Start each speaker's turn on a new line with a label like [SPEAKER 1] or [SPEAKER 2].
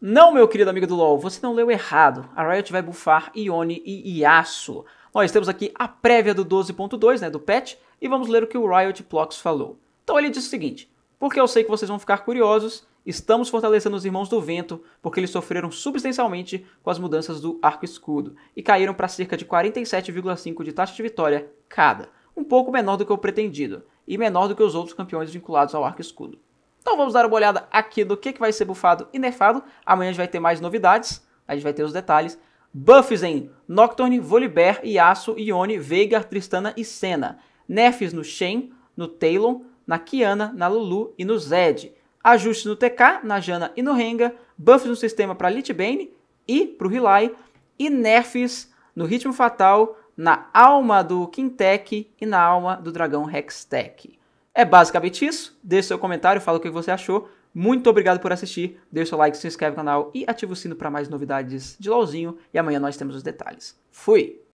[SPEAKER 1] Não, meu querido amigo do LoL, você não leu errado. A Riot vai bufar Ione e Yasuo. Nós temos aqui a prévia do 12.2, né, do patch, e vamos ler o que o Riot Plox falou. Então ele disse o seguinte, porque eu sei que vocês vão ficar curiosos, estamos fortalecendo os Irmãos do Vento, porque eles sofreram substancialmente com as mudanças do arco-escudo, e caíram para cerca de 47,5 de taxa de vitória cada, um pouco menor do que o pretendido, e menor do que os outros campeões vinculados ao arco-escudo. Então vamos dar uma olhada aqui do que, que vai ser bufado e nerfado. Amanhã a gente vai ter mais novidades, a gente vai ter os detalhes. Buffs em Nocturne, Volibear, Yasuo, Ione, Veigar, Tristana e Senna. Nerfs no Shen, no Talon, na Kiana, na Lulu e no Zed. Ajustes no TK, na Jana e no Renga. Buffs no sistema para Litbane e para o Rilai. E nerfs no Ritmo Fatal, na alma do Kintec e na alma do Dragão Hextech. É basicamente isso. Deixe seu comentário, fala o que você achou. Muito obrigado por assistir. Deixe seu like, se inscreve no canal e ativa o sino para mais novidades de LOLzinho. E amanhã nós temos os detalhes. Fui!